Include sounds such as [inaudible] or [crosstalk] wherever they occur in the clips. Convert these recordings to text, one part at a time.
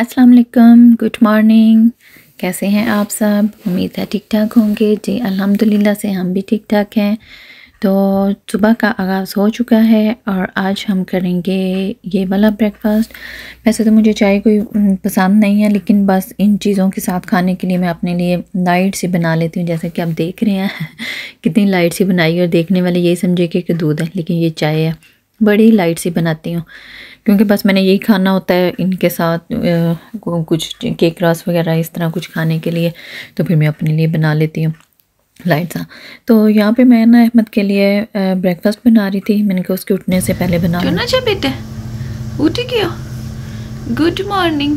असलकम good morning कैसे हैं आप सब उम्मीद है ठीक ठाक होंगे जी अल्हम्दुलिल्लाह से हम भी ठीक ठाक हैं तो सुबह का आगाज़ हो चुका है और आज हम करेंगे ये वाला ब्रेकफास्ट वैसे तो मुझे चाय कोई पसंद नहीं है लेकिन बस इन चीज़ों के साथ खाने के लिए मैं अपने लिए लाइट से बना लेती हूँ जैसा कि आप देख रहे हैं [laughs] कितनी लाइट सी बनाई और देखने वाले यही समझे कि दूध है लेकिन ये चाय है बड़ी लाइट सी बनाती हूँ क्योंकि बस मैंने यही खाना होता है इनके साथ कुछ केक रास वगैरह इस तरह कुछ खाने के लिए तो फिर मैं अपने लिए बना लेती हूँ लाइट हाँ। सा तो यहाँ पे मैं ना अहमद के लिए ब्रेकफास्ट बना रही थी मैंने कहा उसके उठने से पहले बना क्यों ना अच्छा बेटे उठ गया गुड मॉर्निंग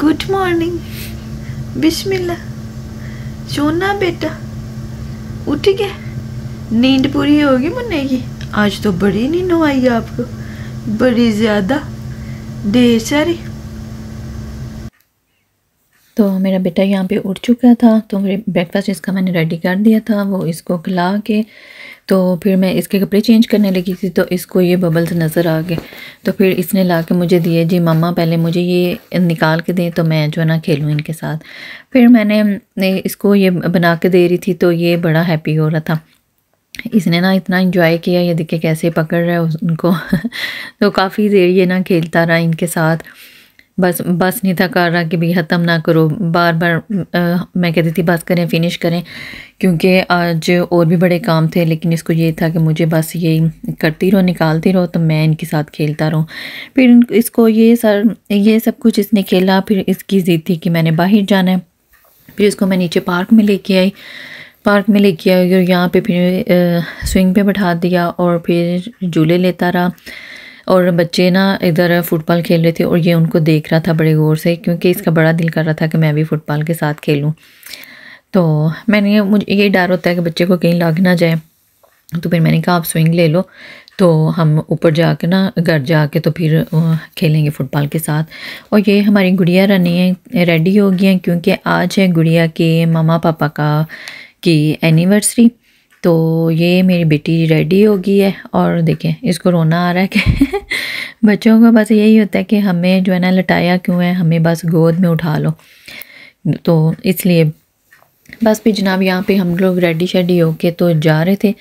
गुड मॉर्निंग बिस्मिल्ला सोना बेटा उठ गया नींद पूरी होगी मुन्ने की आज तो बड़ी नींद आई आपको बड़ी ज़्यादा ढेर सारी तो मेरा बेटा यहाँ पे उठ चुका था तो मेरे ब्रेकफास्ट इसका मैंने रेडी कर दिया था वो इसको खिला के तो फिर मैं इसके कपड़े चेंज करने लगी थी तो इसको ये बबल्स नज़र आ गए तो फिर इसने ला के मुझे दिए जी मम्मा पहले मुझे ये निकाल के दें तो मैं जो है ना खेलूँ इनके साथ फिर मैंने इसको ये बना के दे रही थी तो ये बड़ा हैप्पी हो रहा था इसने ना इतना इन्जॉय किया ये देखिए कैसे पकड़ रहा है उनको [laughs] तो काफ़ी देर ये ना खेलता रहा इनके साथ बस बस नहीं था कर रहा कि भाई ख़त्म ना करो बार बार आ, मैं कहती थी बस करें फिनिश करें क्योंकि आज और भी बड़े काम थे लेकिन इसको ये था कि मुझे बस यही करती रहो निकालती रहो तो मैं इनके साथ खेलता रहूँ फिर इसको ये सर ये सब कुछ इसने खेला फिर इसकी जीत थी कि मैंने बाहर जाना है फिर इसको मैं नीचे पार्क में लेके आई पार्क में लेके गया और यहाँ पे फिर स्विंग पे बैठा दिया और फिर झूले लेता रहा और बच्चे ना इधर फुटबॉल खेल रहे थे और ये उनको देख रहा था बड़े गौर से क्योंकि इसका बड़ा दिल कर रहा था कि मैं भी फुटबॉल के साथ खेलूँ तो मैंने मुझे यही डर होता है कि बच्चे को कहीं लग ना जाए तो फिर मैंने कहा आप स्विंग ले लो तो हम ऊपर कर ना घर कर तो फिर खेलेंगे फुटबॉल के साथ और ये हमारी गुड़िया रनी है रेडी हो गई हैं क्योंकि आज है गुड़िया के मामा पापा का की एनिवर्सरी तो ये मेरी बेटी रेडी हो गई है और देखें इसको रोना आ रहा है कि [laughs] बच्चों का बस यही होता है कि हमें जो है ना लटाया क्यों है हमें बस गोद में उठा लो तो इसलिए बस भी जनाब यहाँ पे हम लोग रेडी शेडी होके तो जा रहे थे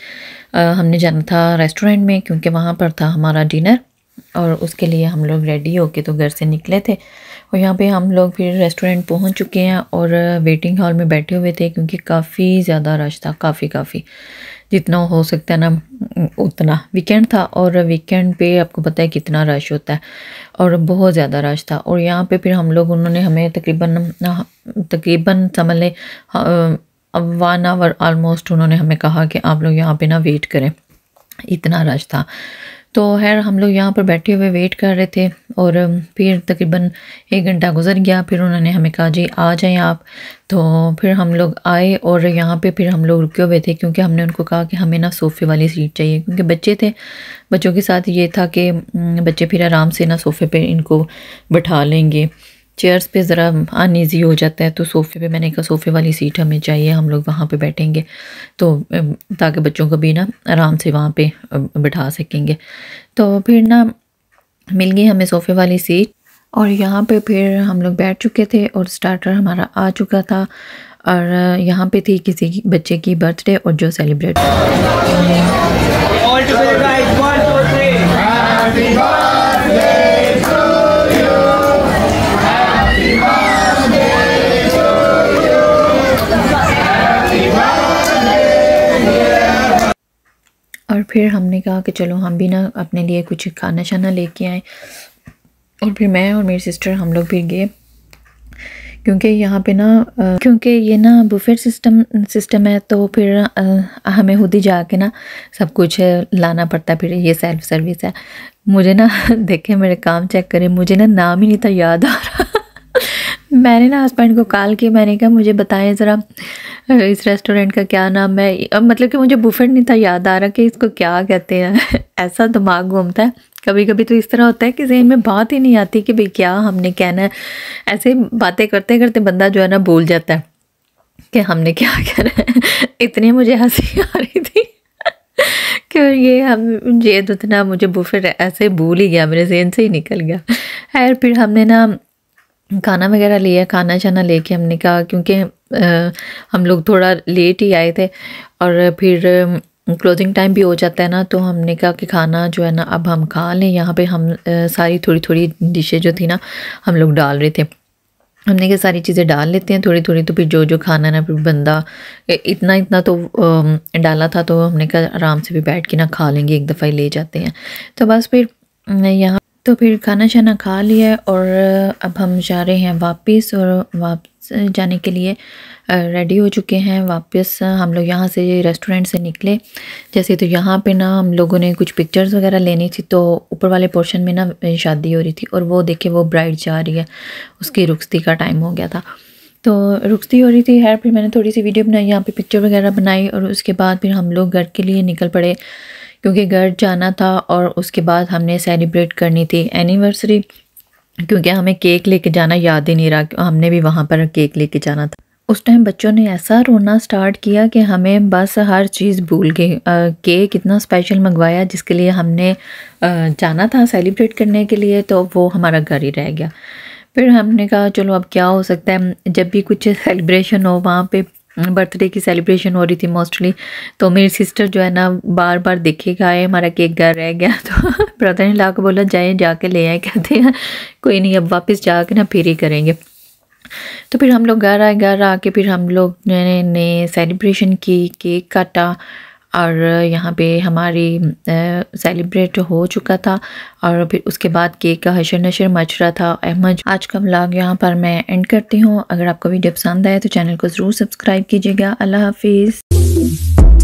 आ, हमने जाना था रेस्टोरेंट में क्योंकि वहाँ पर था हमारा डिनर और उसके लिए हम लोग रेडी होके तो घर से निकले थे और यहाँ पे हम लोग फिर रेस्टोरेंट पहुँच चुके हैं और वेटिंग हॉल में बैठे हुए थे क्योंकि काफ़ी ज़्यादा रश था काफ़ी काफ़ी जितना हो सकता है ना उतना वीकेंड था और वीकेंड पे आपको पता है कितना रश होता है और बहुत ज़्यादा रश था और यहाँ पे फिर हम लोग उन्होंने हमें तकरीबन तकरीबन समझ लें वन आवर आलमोस्ट उन्होंने हमें कहा कि आप लोग यहाँ पे ना वेट करें इतना रश था तो खैर हम लोग यहाँ पर बैठे हुए वेट कर रहे थे और फिर तकरीबन एक घंटा गुजर गया फिर उन्होंने हमें कहा जी आ जाएं आप तो फिर हम लोग आए और यहाँ पे फिर हम लोग रुके हुए थे क्योंकि हमने उनको कहा कि हमें ना सोफ़े वाली सीट चाहिए क्योंकि बच्चे थे बच्चों के साथ ये था कि बच्चे फिर आराम से ना सोफ़े पे इनको बैठा लेंगे चेयर्स पे ज़रा अनईजी हो जाता है तो सोफ़े पे मैंने कहा सोफ़े वाली सीट हमें चाहिए हम लोग वहाँ पे बैठेंगे तो ताकि बच्चों को भी ना आराम से वहाँ पे बैठा सकेंगे तो फिर ना मिल गई हमें सोफ़े वाली सीट और यहाँ पे फिर हम लोग बैठ चुके थे और स्टार्टर हमारा आ चुका था और यहाँ पे थी किसी की बच्चे की बर्थडे और जो सेलिब्रेट फिर हमने कहा कि चलो हम भी ना अपने लिए कुछ खाना शाना लेके आए और फिर मैं और मेरी सिस्टर हम लोग भी गए क्योंकि यहाँ पे ना क्योंकि ये ना बुफेट सिस्टम सिस्टम है तो फिर आ, हमें खुद ही जाके ना सब कुछ लाना पड़ता है फिर ये सेल्फ सर्विस है मुझे ना [laughs] देखे मेरे काम चेक करें मुझे ना नाम ही नहीं था याद आ रहा मैंने ना हस्बैंड को कॉल किया मैंने कहा मुझे बताएं ज़रा इस रेस्टोरेंट का क्या नाम है अब मतलब कि मुझे बुफेट नहीं था याद आ रहा कि इसको क्या कहते हैं [laughs] ऐसा दिमाग घूमता है कभी कभी तो इस तरह होता है कि जहन में बात ही नहीं आती कि भाई क्या हमने कहना है ऐसे बातें करते करते बंदा जो है ना भूल जाता है कि हमने क्या [laughs] कहना है इतनी मुझे हंसी आ रही थी [laughs] कि ये हम ये तो इतना मुझे बुफेट ऐसे भूल ही गया मेरे जहन से ही निकल गया खैर फिर हमने ना खाना वगैरह लिया खाना छाना लेके हमने कहा क्योंकि हम लोग थोड़ा लेट ही आए थे और फिर क्लोजिंग टाइम भी हो जाता है ना तो हमने कहा कि खाना जो है ना अब हम खा लें यहाँ पे हम सारी थोड़ी थोड़ी डिशे जो थी ना हम लोग डाल रहे थे हमने कहा सारी चीज़ें डाल लेते हैं थोड़ी थोड़ी तो फिर जो जो खाना ना फिर बंदा इतना इतना तो डाला था तो हमने कहा आराम से भी बैठ के ना खा लेंगे एक दफ़ा ही ले जाते हैं तो बस फिर यहाँ तो फिर खाना शाना खा लिया और अब हम जा रहे हैं वापस और वापस जाने के लिए रेडी हो चुके हैं वापस हम लोग यहाँ से रेस्टोरेंट से निकले जैसे तो यहाँ पे ना हम लोगों ने कुछ पिक्चर्स वगैरह लेनी थी तो ऊपर वाले पोर्शन में ना शादी हो रही थी और वो देखे वो ब्राइड जा रही है उसकी रुखती का टाइम हो गया था तो रुकती हो रही थी हेयर फिर मैंने थोड़ी सी वीडियो बनाई यहाँ पे पिक्चर वगैरह बनाई और उसके बाद फिर हम लोग घर के लिए निकल पड़े क्योंकि घर जाना था और उसके बाद हमने सेलिब्रेट करनी थी एनिवर्सरी क्योंकि हमें केक लेके जाना याद ही नहीं रहा हमने भी वहाँ पर केक लेके जाना था उस टाइम बच्चों ने ऐसा रोना स्टार्ट किया कि हमें बस हर चीज़ भूल गई केक इतना स्पेशल मंगवाया जिसके लिए हमने आ, जाना था सेलिब्रेट करने के लिए तो वो हमारा घर ही रह गया फिर हमने कहा चलो अब क्या हो सकता है जब भी कुछ सेलिब्रेशन हो वहाँ पे बर्थडे की सेलिब्रेशन हो रही थी मोस्टली तो मेरी सिस्टर जो है ना बार बार देखे गए हमारा केक घर रह गया [laughs] तो ब्रदर ने ला बोला जाए जाके ले आए कहते हैं कोई नहीं अब वापस जाके ना फिर ही करेंगे तो फिर हम लोग घर आए घर आके फिर हम लोग ने, ने सेलिब्रेशन की केक काटा और यहाँ पे हमारी सेलिब्रेट हो चुका था और फिर उसके बाद केक का हशर नशर मच रहा था अहमद आज का ब्लॉग यहाँ पर मैं एंड करती हूँ अगर आपको वीडियो पसंद आए तो चैनल को ज़रूर सब्सक्राइब कीजिएगा अल्लाह हाफिज़